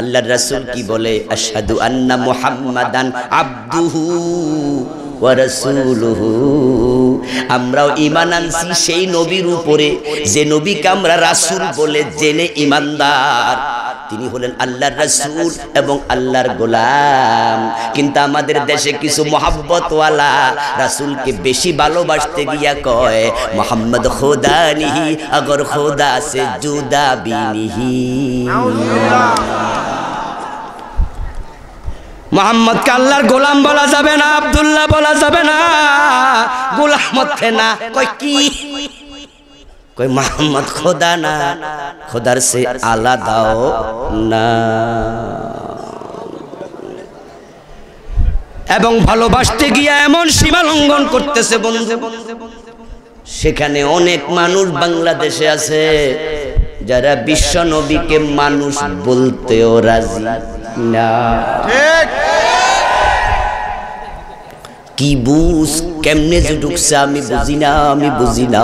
আল্লাহর রাসূল কি বলে আশহাদু আন্না মুহাম্মাদান আব্দুহু আমরাও ইমান আনছি সেই নবীর উপরে যে নবীকে আমরা রাসূল বলে জেনে ইমানদার তিনি হলেন আল্লাহর রাসুল এবং আল্লাহর গোলাম কিন্তু আমাদের দেশে কিছু মহাব্বতওয়ালা রাসূলকে বেশি ভালোবাসতে গিয়া কয় মোহাম্মদ খোদা নিহি আগর খোদা সে জুদা বিনিহি মোহাম্মদ আল্লাহর গোলাম বলা যাবে না আবদুল্লাহ বলা যাবে না গোলাম হচ্ছে না কই কি কই মোহাম্মদ খোদা না খোদার সে আলাদাও না এবং ভালোবাসতে গিয়া এমন সীমা লঙ্ঘন করতেছে বন্ধু সেখানে অনেক মানুষ বাংলাদেশে আছে যারা বিশ্ব নবীকে মানুষ বলতেও রাজি কি বুঝ কেমনে যে ঢুকছে আমি বুঝি না আমি বুঝি না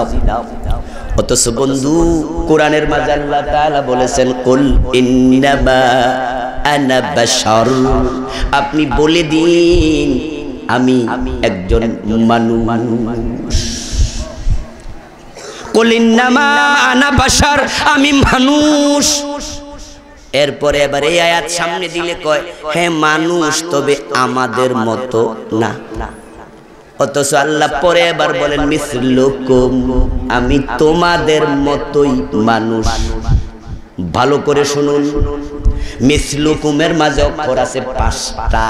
অথচ বন্ধু কোরআনের মাঝে বলেছেন আপনি বলে দিন আমি একজন মানুষ কুল ইন্নামা আনা আমি মানুষ এরপরে এবার এই আয়াত সামনে দিলে কয় হ্যাঁ মানুষ তবে আমাদের মতো না অথচ আল্লাহ পরে এবার বলেন লোক আমি তোমাদের মতোই মানুষ ভালো করে শুনুন মিসলুকুমের মাঝে অক্ষর আছে পাঁচটা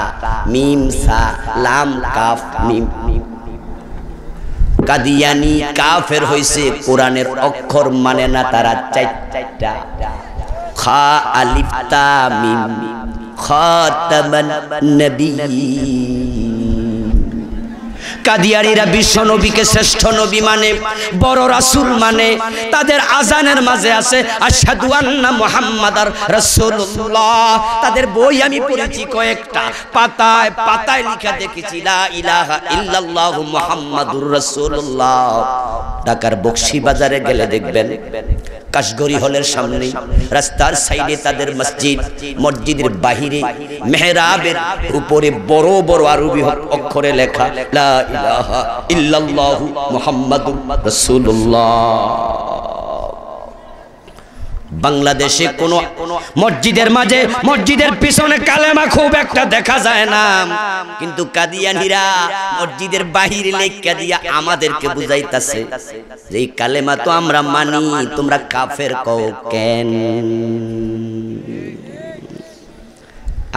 মিম সা লাম কাফ মিম কাদিয়ানি কাফের হইছে কোরআনের অক্ষর মানে না তারা চাইটা খা কাদিয়ারিরা বিশ্ব নবীকে শ্রেষ্ঠ নবী মানে বড় রাসুল মানে তাদের আজানের মাঝে আছে তাদের বই আমি পড়েছি কয়েকটা পাতায় পাতায় লিখা দেখেছি ঢাকার বক্সি বাজারে গেলে দেখবেন কাশগরি হলের সামনে রাস্তার সাইডে তাদের মসজিদ মসজিদের বাহিরে মেহরাবের উপরে বড় বড় আরবি অক্ষরে লেখা লা ইলাহা ইল্লাল্লাহু মুহাম্মাদুর রাসূলুল্লাহ বাংলাদেশে কোন মসজিদের মাঝে মসজিদের পিছনে কালেমা খুব একটা দেখা যায় না কিন্তু কাদিয়ানিরা মসজিদের বাহিরে লেখা দিয়া আমাদেরকে বুঝাইতাছে যে এই কালেমা তো আমরা মানি তোমরা কাফের কও কেন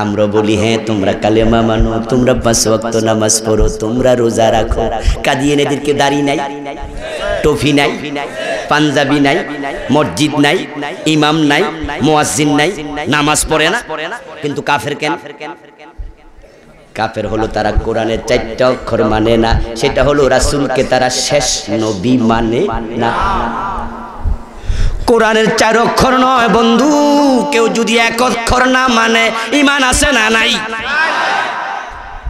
আমরা বলি হ্যাঁ তোমরা কালেমা মানো তোমরা পাঁচ ওয়াক্ত নামাজ পড়ো তোমরা রোজা রাখো কাদিয়ানিদেরকে দাড়ি নাই টফি নাই পাঞ্জাবি নাই মসজিদ নাই ইমাম নাই মোয়াজিন নাই নামাজ পড়ে না কিন্তু কাফের কেন কাফের হলো তারা কোরআনের চারটা অক্ষর মানে না সেটা হলো রাসুলকে তারা শেষ নবী মানে না কোরআনের চার অক্ষর নয় বন্ধু কেউ যদি এক অক্ষর না মানে ইমান আছে না নাই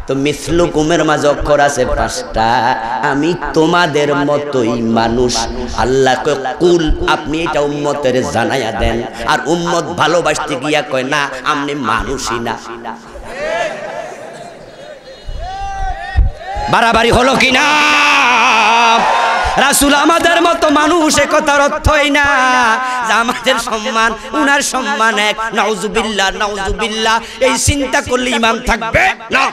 তো মিসলু কুমের মাঝে অক্ষর আছে পাঁচটা আমি তোমাদের মতোই মানুষ আল্লাহকে কুল আপনি এটা উম্মতের জানাইয়া দেন আর উম্মত ভালোবাসতে গিয়া কয় না আপনি মানুষই না বাড়াবাড়ি হলো কি না রাসুল আমাদের মতো মানুষ একথার অর্থই না আমাদের সম্মান উনার সম্মান এক নওজুবিল্লা নওজুবিল্লা এই চিন্তা করলে ইমান থাকবে না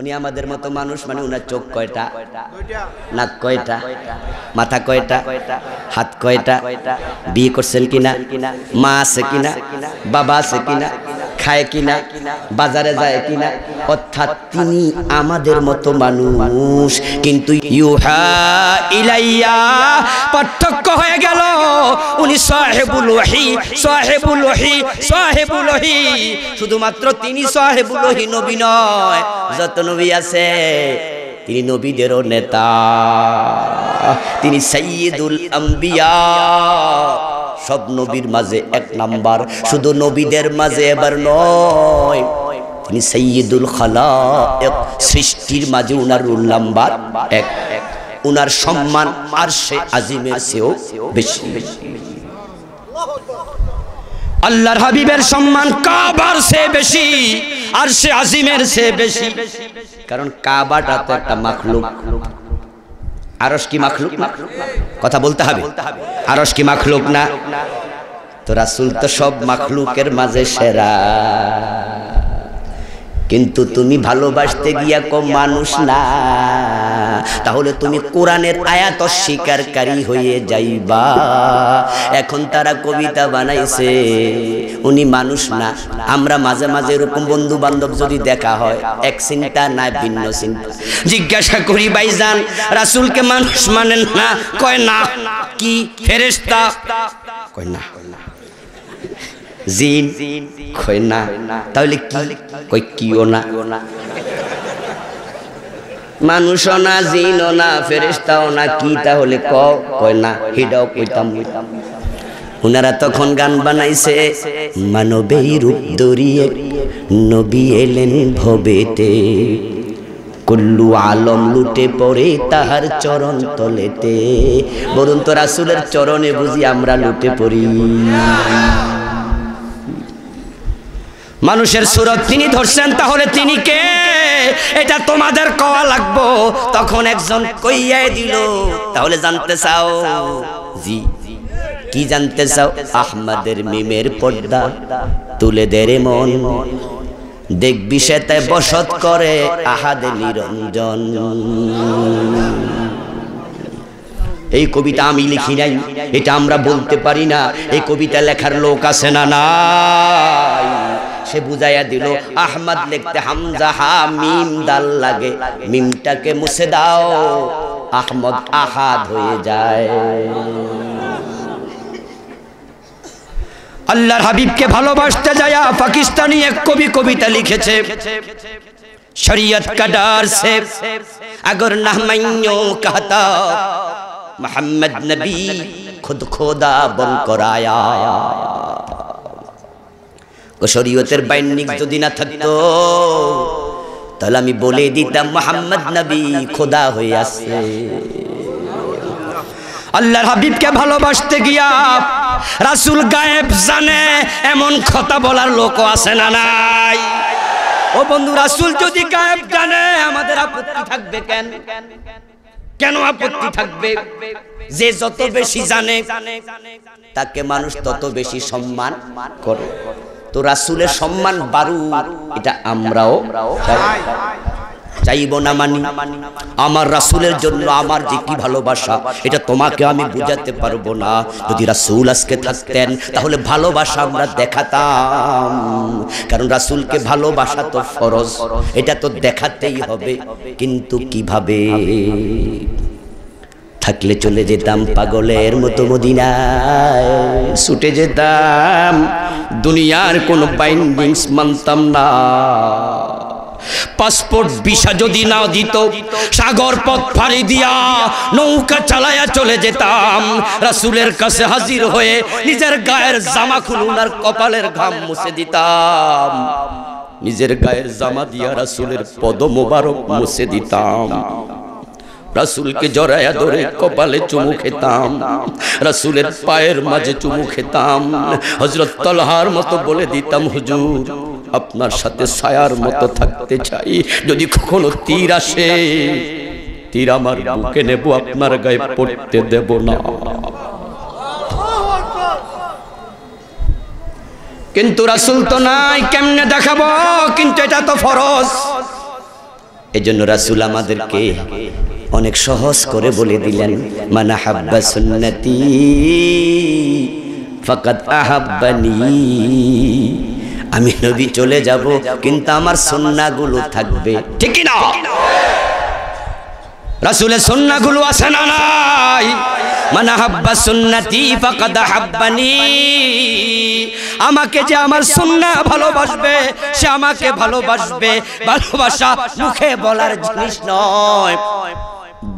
উনি আমাদের মতো মানুষ মানে উনার চোখ কয়টা নাক কয়টা মাথা কয়টা হাত কয়টা বিয়ে করছেন কিনা মা আছে কিনা বাবা আছে কিনা খায় কিনা বাজারে যায় কিনা অর্থাৎ তিনি আমাদের মতো মানুষ কিন্তু ইউহা ইলাইয়া পার্থক্য হয়ে গেল উনি সাহেবুল ওহি সাহেবুল ওহি সাহেবুল ওহি শুধুমাত্র তিনি সাহেবুল ওহি নবী নয় যত নবী আছে তিনি নবীদেরও নেতা তিনি সৈয়দুল আম্বিয়া সব নবীর মাঝে এক নাম্বার শুধু নবীদের মাঝে এবার নয় তিনি সৈয়দুল খালা এক সৃষ্টির মাঝে উনার রুল নাম্বার এক উনার সম্মান আর সে আজিমের সেও বেশি আল্লাহর হাবিবের সম্মান কাবার সে বেশি আর সে আজিমের সে বেশি কারণ কাবাটা তো একটা মাখলুক আরস কি মাখলুক না কথা বলতে হবে আরস কি মাখলুক না তো রাসুল তো সব মাখলুকের মাঝে সেরা কিন্তু তুমি ভালোবাসতে গিয়া কো মানুষ না তাহলে তুমি কোরআনের আয়াত অস্বীকারী হয়ে যাইবা এখন তারা কবিতা বানাইছে উনি মানুষ না আমরা মাঝে মাঝে এরকম বন্ধু বান্ধব যদি দেখা হয় এক চিন্তা না ভিন্ন চিন্তা জিজ্ঞাসা করি ভাইজান রাসুলকে মানুষ মানেন না কয় না কি ফেরেস্তা কয় না জিন কয় না তাহলে কি কই কিও না মানুষও না জিনও না ফেরেস্তাও না কি তাহলে ক কয় না হিডাও কইতাম ওনারা তখন গান বানাইছে মানবেই রূপ দরিয়ে নবী এলেন ভবেতে কল্লু আলম লুটে পড়ে তাহার চরণ তলেতে বরুণ তো রাসুলের চরণে বুঝি আমরা লুটে পড়ি মানুষের সুরত তিনি ধরছেন তাহলে তিনি কে এটা তোমাদের কওয়া লাগবো তখন একজন কইয়াই দিল তাহলে জানতে চাও জি কি জানতে চাও আহমদের মিমের পর্দা তুলে দেরে মন দেখবি তাই বসত করে আহাদে নিরঞ্জন এই কবিতা আমি লিখি নাই এটা আমরা বলতে পারি না এই কবিতা লেখার লোক আছে না নাই সে বুঝাইয়া দিল আহমদ লিখতে হামজা হা মিম দাল লাগে মিমটাকে মুছে দাও আহমদ আহাদ হয়ে যায় আল্লাহর হাবিবকে ভালোবাসতে যায়া পাকিস্তানি এক কবি কবিতা লিখেছে শরীয়ত কা ডর সে আগর না মাইয়ো কাতা মোহাম্মদ নবী খুদ খোদা বন করায়া ও শরীয়তের বাইন্ডিং যদি না থাকতো তাহলে আমি বলে দিতাম মোহাম্মদ নবী খোদা হয়ে আসছে আল্লাহর হাবিবকে ভালোবাসতে গিয়া রাসুল গায়েব জানে এমন কথা বলার লোক আছে না নাই ও বন্ধু রাসুল যদি গায়েব জানে আমাদের আপত্তি থাকবে কেন কেন আপত্তি থাকবে যে যত বেশি জানে তাকে মানুষ তত বেশি সম্মান করে তো রাসুলের সম্মান বারু এটা আমরাও চাইব না মানি আমার রাসুলের জন্য আমার যে কি ভালোবাসা এটা তোমাকে আমি বুঝাতে পারবো না যদি রাসুল আজকে থাকতেন তাহলে ভালোবাসা আমরা দেখাতাম কারণ রাসুলকে ভালোবাসা তো ফরজ এটা তো দেখাতেই হবে কিন্তু কিভাবে থাকলে চলে যেতাম পাগলের মতো মদিনায় ছুটে যেতাম দুনিয়ার কোনো বাইন্ডিংস মানতাম না পাসপোর্ট ভিসা যদি না দিত সাগর পথ ফাড়ি দিয়া নৌকা চালায়া চলে যেতাম রাসুলের কাছে হাজির হয়ে নিজের গায়ের জামা খুলুন আর কপালের ঘাম মুছে দিতাম নিজের গায়ের জামা দিয়া রাসুলের পদ মোবারক মুছে দিতাম রাসুলকে জড়ায়া ধরে কপালে চুমু খেতাম রাসুলের পায়ের মাঝে চুমু খেতাম হজরত তলহার মতো বলে দিতাম হুজুর আপনার সাথে ছায়ার মতো থাকতে চাই যদি কখনো তীর আসে তীর আমার বুকে নেব আপনার গায়ে পড়তে দেব না কিন্তু রাসুল তো নাই কেমনে দেখাবো কিন্তু এটা তো ফরজ এজন্য রাসুল আমাদেরকে অনেক সহজ করে বলে দিলেন মানা হাব্বা সুন্নতি ফকাত আহাব্বানি আমি নবী চলে যাব কিন্তু আমার সন্নাগুলো থাকবে ঠিকই না রাসুলের সন্নাগুলো আছে না নাই মানা হাব্বা সুন্নতি ফাকাদ হাব্বানি আমাকে যে আমার সুন্না ভালোবাসবে সে আমাকে ভালোবাসবে ভালোবাসা মুখে বলার জিনিস নয়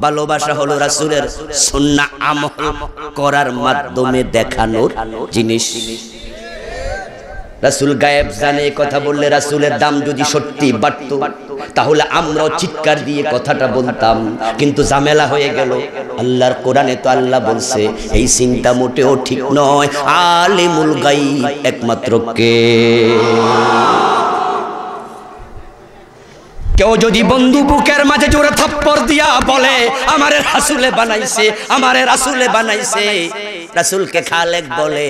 ভালোবাসা হলো রাসুলের সন্না আমল করার মাধ্যমে দেখানোর জিনিস রাসুল গায়েব জানে কথা বললে রাসুলের দাম যদি সত্যি বাড়ত তাহলে আমরাও চিৎকার দিয়ে কথাটা বলতাম কিন্তু ঝামেলা হয়ে গেল আল্লাহর কোরআনে তো আল্লাহ বলছে এই চিন্তা মোটেও ঠিক নয় আলিমুল গাই একমাত্র কে কেউ যদি বন্ধু বুকের মাঝে জোরে থাপ্পর দিয়া বলে আমারে রাসুলে বানাইছে আমারে রাসুলে বানাইছে রাসুলকে খালেক বলে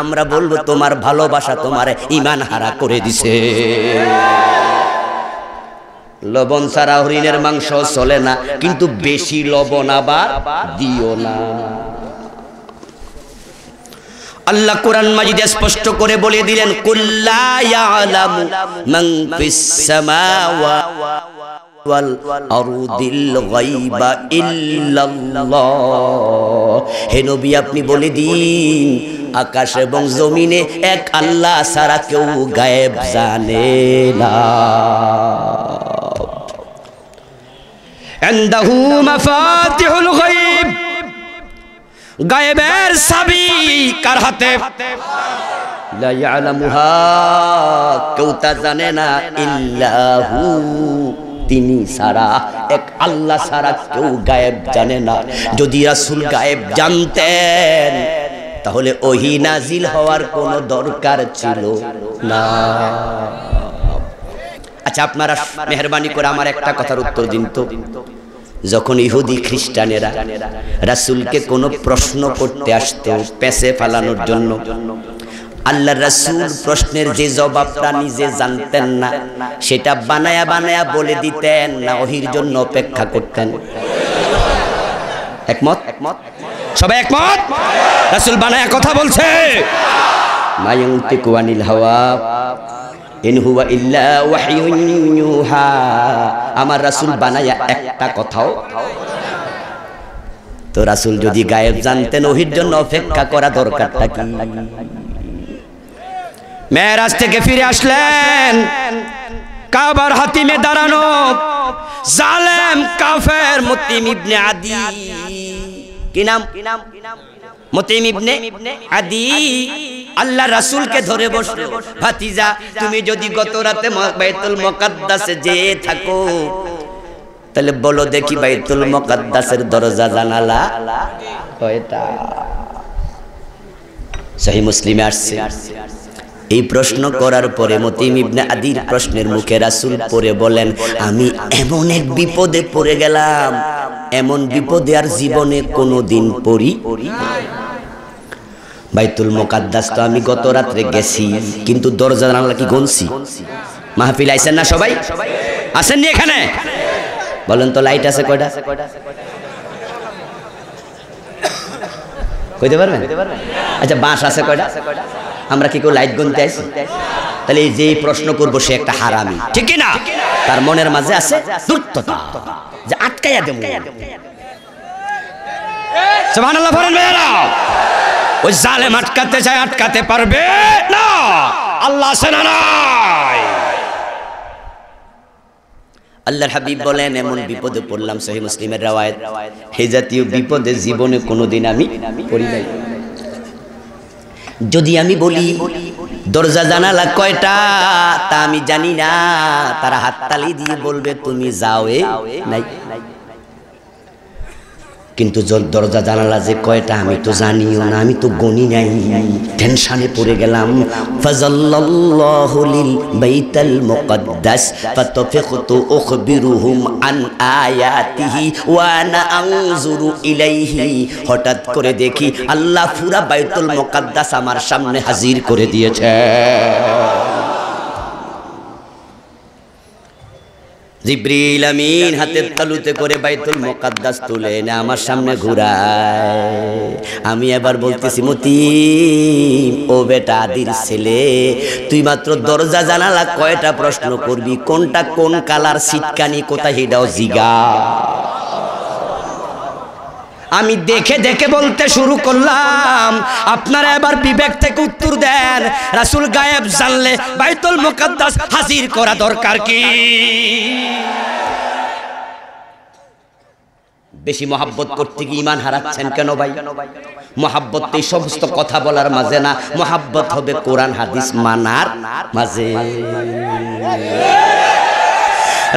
আমরা বলবো তোমার ভালোবাসা তোমার ইমান হারা করে দিছে লবণ সারা হরিণের মাংস চলে না কিন্তু বেশি লবণ আবার দিও না আল্লাহ কোরআন মাজিদে স্পষ্ট করে বলে দিলেন আপনি বলে দিন আকাশ এবং জমিনে এক আল্লাহ সারা কেউ গায়েব জানে না عنده مفاتح গায়েবের সাবি কার হাতে কেউ তা জানে না ইল্লাহু তিনি সারা এক আল্লাহ সারা কেউ গায়েব জানে না যদি রাসুল গায়েব জানতেন তাহলে ওহি নাজিল হওয়ার কোনো দরকার ছিল না আচ্ছা আপনারা মেহরবানি করে আমার একটা কথার উত্তর দিন তো যখন ইহুদি খ্রিস্টানেরা রাসুলকে কোনো প্রশ্ন করতে আসত পেঁচে ফালানোর জন্য আল্লাহ রাসুল প্রশ্নের যে জবাবটা নিজে জানতেন না সেটা বানায়া বানায়া বলে দিতেন না ওহির জন্য অপেক্ষা করতেন একমত একমত সবাই একমত রাসুল বানায়া কথা বলছে মায়ুন্তিকুয়ানিল হাওয়া আমার রাসুল বানাইয়া একটা কথাও তো রাসুল যদি গায়েব জানতেন ওহির জন্য অপেক্ষা করা দরকার কি মেয়েরাজ থেকে ফিরে আসলেন কাবার হাতিমে দাঁড়ানো জালেম কাফের মতিম ইবনে আদি কি নাম কি নাম কি নাম মতিম ইবনে আদি আল্লাহ রাসূলকে ধরে বসলো ভাতিজা তুমি যদি গত রাতে বাইতুল মুকদ্দাসে যে থাকো তাহলে বলো দেখি বাইতুল মুকদ্দাসের দরজা জানালা কয়টা সহি মুসলিমে আসছে এই প্রশ্ন করার পরে মতিম ইবনে আদির প্রশ্নের মুখে রাসুল পরে বলেন আমি এমন এক বিপদে পড়ে গেলাম এমন বিপদে আর জীবনে কোনো দিন পড়ি বাইতুল মোকাদ্দাস তো আমি গত রাত্রে গেছি কিন্তু দরজা জানালা কি গুনছি মাহফিল আইসেন না সবাই আসেননি এখানে বলেন তো লাইট আছে কয়টা কইতে পারবেন আচ্ছা বাঁশ আছে কয়টা আমরা কি কেউ লাইট গুনতে আছি তাহলে এই যে প্রশ্ন করব সে একটা হারামি ঠিক না তার মনের মাঝে আছে দুর্ততা যে আটকাইয়া দেব সুবহানাল্লাহ বলেন ভাইরা ওই জালেম আটকাতে যায় আটকাতে পারবে না আল্লাহ সেনা নাই আল্লাহর হাবিব বলেন এমন বিপদে পড়লাম সহি মুসলিমের রায় হে জাতীয় বিপদে জীবনে কোনোদিন আমি পড়ি নাই যদি আমি বলি দরজা জানালা কয়টা তা আমি জানি না তারা হাততালি দিয়ে বলবে তুমি যাও এ নাই কিন্তু দরজা জানালা যে কয়টা আমি তো জানিও না আমি তো গনি নাই টেনশানে পড়ে গেলাম ফাজাল্লাহু লিল বাইতাল মুকদ্দাস ফাতফিকতু উখবিরুহুম আন আয়াতিহি ওয়া আনা আনজুরু ইলাইহি হঠাৎ করে দেখি আল্লাহ পুরা বাইতুল মুকদ্দাস আমার সামনে হাজির করে দিয়েছে জিব্রিল আমিন হাতের তালুতে করে বাইতুল মোকাদ্দাস তুলে এনে আমার সামনে ঘুরায় আমি এবার বলতেছি মতি ও বেটা আদির ছেলে তুই মাত্র দরজা জানালা কয়টা প্রশ্ন করবি কোনটা কোন কালার সিটকানি কোথায় হিডাও জিগা আমি দেখে দেখে বলতে শুরু করলাম আপনারা এবার বিবেক থেকে উত্তর দেন রাসুল গায়েব জানলে বাইতুল মুকদ্দাস হাজির করা দরকার কি বেশি মহাব্বত করতে গিয়ে ইমান হারাচ্ছেন কেন ভাই মহাব্বত এই সমস্ত কথা বলার মাঝে না মহাব্বত হবে কোরআন হাদিস মানার মাঝে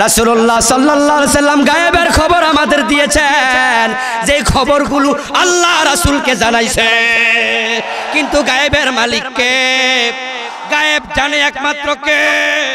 রাসুল্লাহ সাল্লাহ সাল্লাম গায়েবের খবর আমাদের দিয়েছেন যে খবরগুলো আল্লাহ রাসুলকে জানাইছে কিন্তু গায়েবের মালিককে গায়েব জানে একমাত্র কে